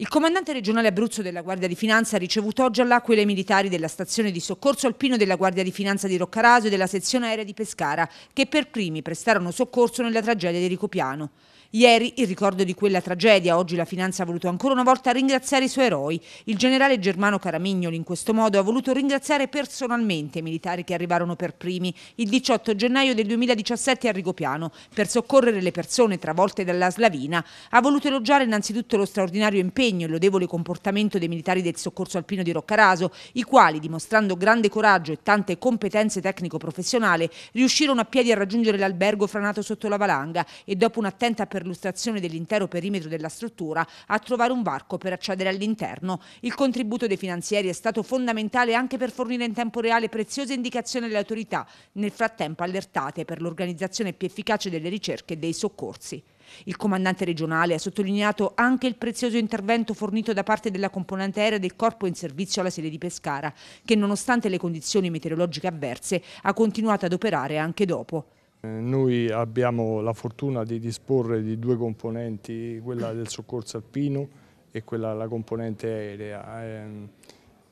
Il comandante regionale Abruzzo della Guardia di Finanza ha ricevuto oggi all'Aquila i militari della stazione di soccorso alpino della Guardia di Finanza di Roccaraso e della sezione aerea di Pescara, che per primi prestarono soccorso nella tragedia di Ricopiano. Ieri il ricordo di quella tragedia, oggi la finanza ha voluto ancora una volta ringraziare i suoi eroi. Il generale Germano Caramignoli in questo modo ha voluto ringraziare personalmente i militari che arrivarono per primi il 18 gennaio del 2017 a Rigopiano per soccorrere le persone travolte dalla slavina. Ha voluto elogiare innanzitutto lo straordinario impegno e lodevole comportamento dei militari del soccorso alpino di Roccaraso, i quali, dimostrando grande coraggio e tante competenze tecnico-professionali, riuscirono a piedi a raggiungere l'albergo franato sotto la valanga e dopo un'attenta operazione perlustrazione dell'intero perimetro della struttura a trovare un varco per accedere all'interno. Il contributo dei finanzieri è stato fondamentale anche per fornire in tempo reale preziose indicazioni alle autorità, nel frattempo allertate per l'organizzazione più efficace delle ricerche e dei soccorsi. Il comandante regionale ha sottolineato anche il prezioso intervento fornito da parte della componente aerea del corpo in servizio alla sede di Pescara, che nonostante le condizioni meteorologiche avverse ha continuato ad operare anche dopo. Eh, noi abbiamo la fortuna di disporre di due componenti, quella del soccorso alpino e quella la componente aerea. Ehm,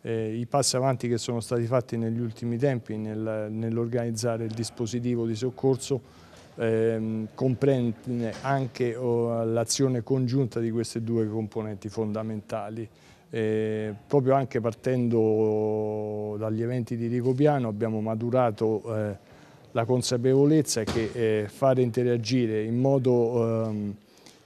eh, I passi avanti che sono stati fatti negli ultimi tempi nell'organizzare il dispositivo di soccorso ehm, comprende anche oh, l'azione congiunta di queste due componenti fondamentali. Eh, proprio anche partendo dagli eventi di Rigopiano abbiamo maturato eh, la consapevolezza è che eh, fare interagire in modo eh,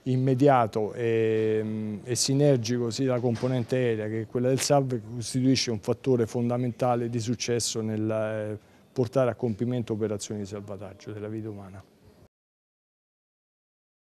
immediato e, mm, e, sinergico sia la componente aerea che quella del SAV costituisce un fattore fondamentale di successo nel eh, portare a compimento operazioni di salvataggio della vita umana.